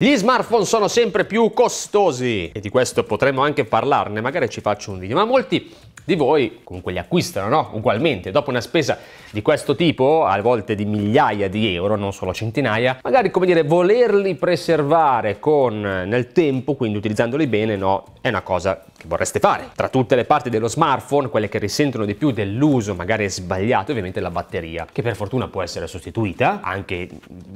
Gli smartphone sono sempre più costosi e di questo potremmo anche parlarne, magari ci faccio un video, ma molti di voi comunque li acquistano, no? Ugualmente, dopo una spesa di questo tipo, a volte di migliaia di euro, non solo centinaia, magari come dire volerli preservare con, nel tempo, quindi utilizzandoli bene, no? È una cosa che vorreste fare. Tra tutte le parti dello smartphone, quelle che risentono di più dell'uso magari sbagliato, ovviamente la batteria, che per fortuna può essere sostituita, anche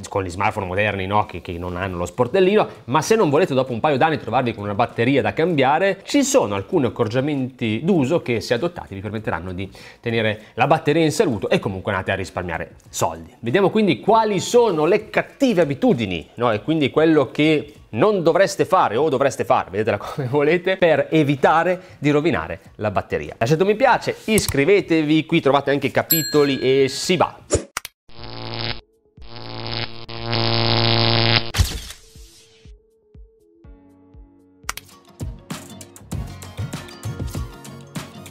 con gli smartphone moderni, no? Che, che non hanno lo sport sportellino, ma se non volete dopo un paio d'anni trovarvi con una batteria da cambiare, ci sono alcuni accorgimenti d'uso che se adottati vi permetteranno di tenere la batteria in saluto e comunque andate a risparmiare soldi. Vediamo quindi quali sono le cattive abitudini, no? E quindi quello che non dovreste fare o dovreste fare, vedetela come volete, per evitare di rovinare la batteria. Lasciate un mi piace, iscrivetevi, qui trovate anche i capitoli e si va!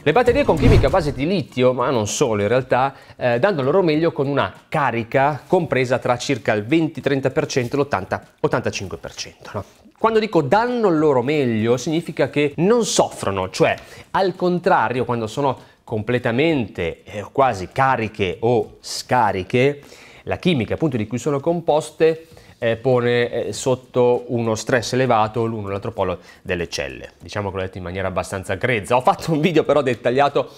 Le batterie con chimica a base di litio, ma non solo in realtà, eh, danno il loro meglio con una carica compresa tra circa il 20-30% e l'80-85%. No? Quando dico danno il loro meglio significa che non soffrono, cioè al contrario quando sono completamente eh, quasi cariche o scariche, la chimica appunto di cui sono composte eh, pone eh, sotto uno stress elevato l'uno e l'altro polo delle celle. Diciamo che l'ho detto in maniera abbastanza grezza. Ho fatto un video però dettagliato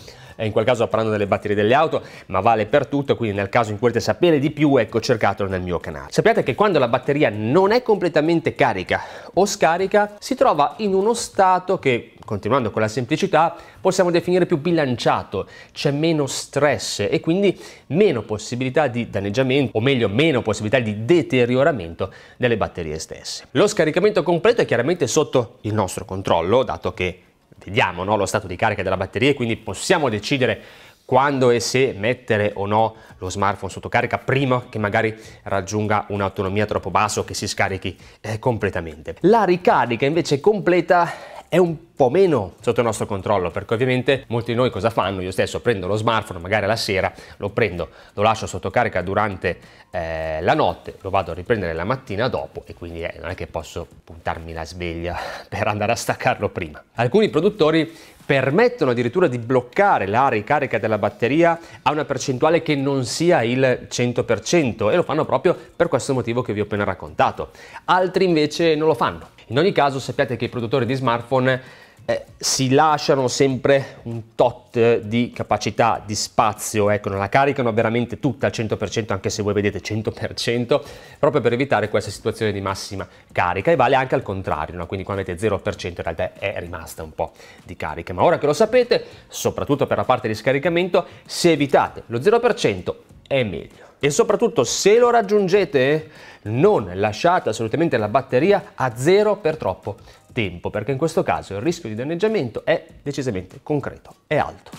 in quel caso parlando delle batterie delle auto, ma vale per tutto, quindi nel caso in cui volete sapere di più, ecco cercatelo nel mio canale. Sappiate che quando la batteria non è completamente carica o scarica, si trova in uno stato che, continuando con la semplicità, possiamo definire più bilanciato, c'è meno stress e quindi meno possibilità di danneggiamento, o meglio meno possibilità di deterioramento delle batterie stesse. Lo scaricamento completo è chiaramente sotto il nostro controllo, dato che vediamo no, lo stato di carica della batteria e quindi possiamo decidere quando e se mettere o no lo smartphone sotto carica prima che magari raggiunga un'autonomia troppo bassa o che si scarichi eh, completamente. La ricarica invece completa è un po' meno sotto il nostro controllo, perché ovviamente molti di noi cosa fanno? Io stesso prendo lo smartphone, magari la sera lo prendo, lo lascio sotto carica durante eh, la notte, lo vado a riprendere la mattina dopo e quindi eh, non è che posso puntarmi la sveglia per andare a staccarlo prima. Alcuni produttori permettono addirittura di bloccare la ricarica della batteria a una percentuale che non sia il 100% e lo fanno proprio per questo motivo che vi ho appena raccontato. Altri invece non lo fanno. In ogni caso sappiate che i produttori di smartphone eh, si lasciano sempre un tot di capacità, di spazio, ecco, non la caricano veramente tutta al 100%, anche se voi vedete 100%, proprio per evitare questa situazione di massima carica e vale anche al contrario, no? quindi quando avete 0% in realtà è rimasta un po' di carica, ma ora che lo sapete, soprattutto per la parte di scaricamento, se evitate lo 0% è meglio e soprattutto se lo raggiungete non lasciate assolutamente la batteria a zero per troppo tempo perché in questo caso il rischio di danneggiamento è decisamente concreto, è alto.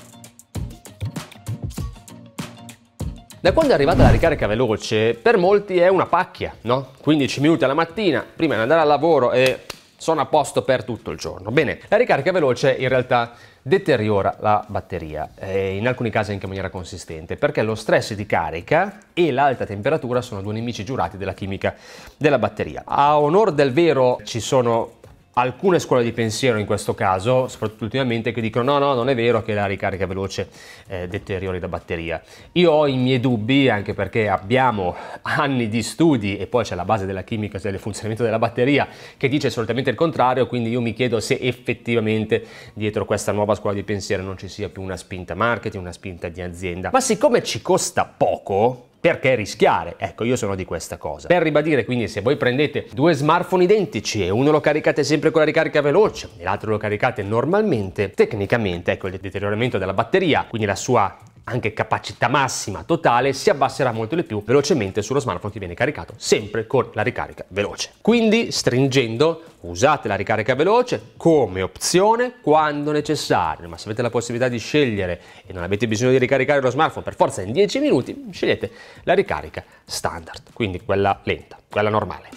Da quando è arrivata la ricarica veloce, per molti è una pacchia, no? 15 minuti alla mattina, prima di andare al lavoro e sono a posto per tutto il giorno. Bene, la ricarica veloce in realtà è deteriora la batteria, eh, in alcuni casi anche in maniera consistente, perché lo stress di carica e l'alta temperatura sono due nemici giurati della chimica della batteria. A onore del vero ci sono alcune scuole di pensiero in questo caso, soprattutto ultimamente, che dicono no, no, non è vero che la ricarica veloce eh, deteriori la batteria. Io ho i miei dubbi, anche perché abbiamo anni di studi e poi c'è la base della chimica cioè del funzionamento della batteria che dice assolutamente il contrario, quindi io mi chiedo se effettivamente dietro questa nuova scuola di pensiero non ci sia più una spinta marketing, una spinta di azienda. Ma siccome ci costa poco, perché rischiare? Ecco, io sono di questa cosa. Per ribadire, quindi, se voi prendete due smartphone identici e uno lo caricate sempre con la ricarica veloce e l'altro lo caricate normalmente, tecnicamente, ecco, il deterioramento della batteria, quindi la sua anche capacità massima totale si abbasserà molto di più velocemente sullo smartphone che viene caricato sempre con la ricarica veloce. Quindi stringendo usate la ricarica veloce come opzione quando necessario, ma se avete la possibilità di scegliere e non avete bisogno di ricaricare lo smartphone per forza in 10 minuti, scegliete la ricarica standard, quindi quella lenta, quella normale.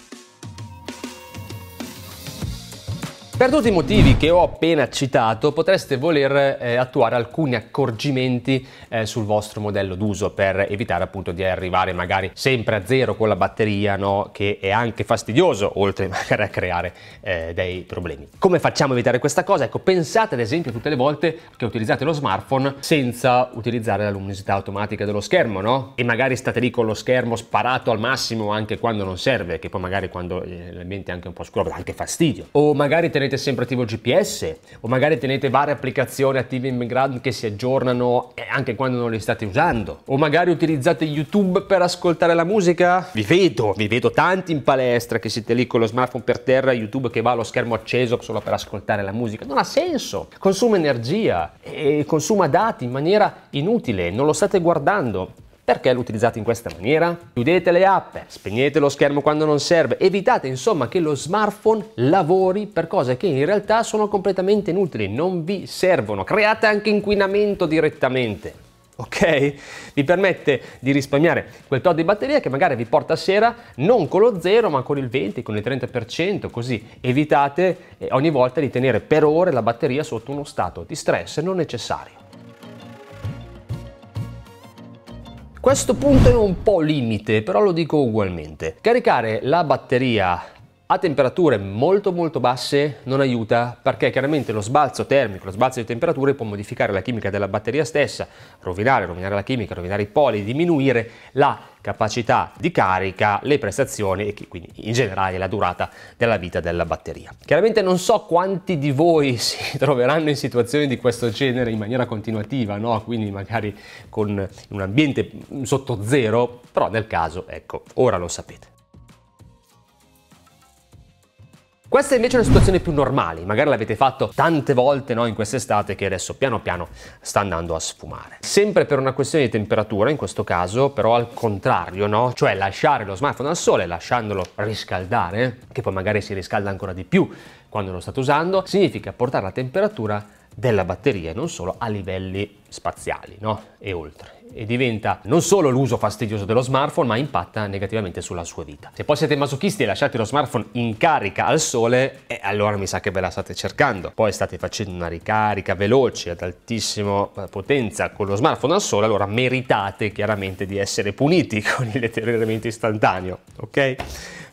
Per tutti i motivi che ho appena citato potreste voler eh, attuare alcuni accorgimenti eh, sul vostro modello d'uso per evitare appunto di arrivare magari sempre a zero con la batteria, no? che è anche fastidioso oltre magari a creare eh, dei problemi. Come facciamo a evitare questa cosa? Ecco, pensate ad esempio tutte le volte che utilizzate lo smartphone senza utilizzare la luminosità automatica dello schermo, no? E magari state lì con lo schermo sparato al massimo anche quando non serve, che poi magari quando eh, l'ambiente è anche un po' scuro dà anche fastidio. O magari tenete tenete sempre attivo il GPS o magari tenete varie applicazioni attive in background che si aggiornano eh, anche quando non le state usando o magari utilizzate YouTube per ascoltare la musica. Vi vedo, vi vedo tanti in palestra che siete lì con lo smartphone per terra, YouTube che va allo schermo acceso solo per ascoltare la musica. Non ha senso, consuma energia e consuma dati in maniera inutile, non lo state guardando perché lo utilizzate in questa maniera? Chiudete le app, spegnete lo schermo quando non serve, evitate insomma che lo smartphone lavori per cose che in realtà sono completamente inutili, non vi servono. Create anche inquinamento direttamente ok? Vi permette di risparmiare quel tot di batteria che magari vi porta a sera non con lo 0 ma con il 20, con il 30%, così evitate eh, ogni volta di tenere per ore la batteria sotto uno stato di stress non necessario. Questo punto è un po' limite, però lo dico ugualmente. Caricare la batteria a temperature molto molto basse non aiuta perché chiaramente lo sbalzo termico, lo sbalzo di temperature può modificare la chimica della batteria stessa, rovinare, rovinare la chimica, rovinare i poli, diminuire la capacità di carica, le prestazioni e quindi in generale la durata della vita della batteria. Chiaramente non so quanti di voi si troveranno in situazioni di questo genere in maniera continuativa, no? quindi magari con un ambiente sotto zero, però nel caso ecco, ora lo sapete. Questa invece è una situazione più normale, magari l'avete fatto tante volte no, in quest'estate che adesso piano piano sta andando a sfumare. Sempre per una questione di temperatura, in questo caso però al contrario, no? cioè lasciare lo smartphone al sole, lasciandolo riscaldare, che poi magari si riscalda ancora di più quando lo state usando, significa portare la temperatura della batteria, non solo a livelli spaziali no? e oltre e diventa non solo l'uso fastidioso dello smartphone, ma impatta negativamente sulla sua vita. Se poi siete masochisti e lasciate lo smartphone in carica al sole, eh, allora mi sa che ve la state cercando. Poi state facendo una ricarica veloce ad altissima eh, potenza con lo smartphone al sole, allora meritate chiaramente di essere puniti con il deterioramento istantaneo, ok?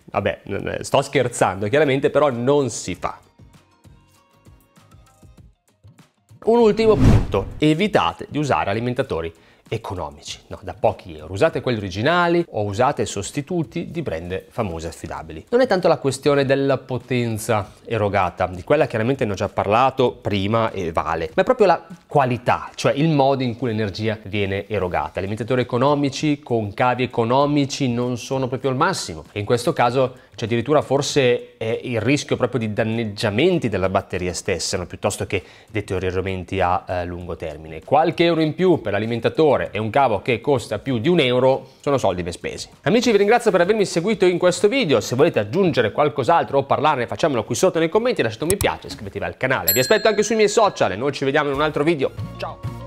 Vabbè, sto scherzando, chiaramente però non si fa. Un ultimo punto, evitate di usare alimentatori economici. No, da pochi euro. Usate quelli originali o usate sostituti di brand famosi e affidabili. Non è tanto la questione della potenza erogata, di quella chiaramente ne ho già parlato prima e vale, ma è proprio la qualità, cioè il modo in cui l'energia viene erogata. Alimentatori economici con cavi economici non sono proprio il massimo e in questo caso c'è cioè, addirittura forse eh, il rischio proprio di danneggiamenti della batteria stessa, no? piuttosto che deterioramenti a eh, lungo termine. Qualche euro in più per l'alimentatore e un cavo che costa più di un euro sono soldi ben spesi. Amici vi ringrazio per avermi seguito in questo video, se volete aggiungere qualcos'altro o parlarne facciamolo qui sotto nei commenti, lasciate un mi piace, iscrivetevi al canale, vi aspetto anche sui miei social e noi ci vediamo in un altro video, ciao!